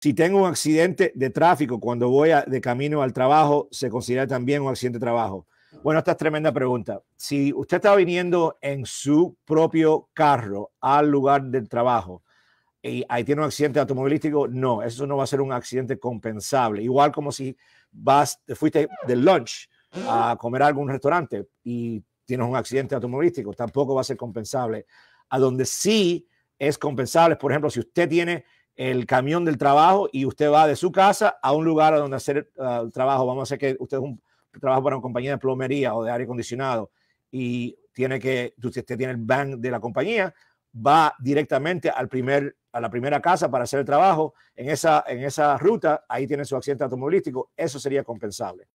Si tengo un accidente de tráfico cuando voy de camino al trabajo, ¿se considera también un accidente de trabajo? Bueno, esta es tremenda pregunta. Si usted está viniendo en su propio carro al lugar del trabajo y ahí tiene un accidente automovilístico, no, eso no va a ser un accidente compensable. Igual como si vas, fuiste del lunch a comer a en restaurante y tienes un accidente automovilístico, tampoco va a ser compensable. A donde sí es compensable, por ejemplo, si usted tiene el camión del trabajo y usted va de su casa a un lugar donde hacer ah, el trabajo. Vamos a hacer que usted es un trabajo para una compañía de plomería o de aire acondicionado y tiene que, usted tiene el van de la compañía, va directamente al primer, a la primera casa para hacer el trabajo. En esa, en esa ruta, ahí tiene su accidente automovilístico. Eso sería compensable.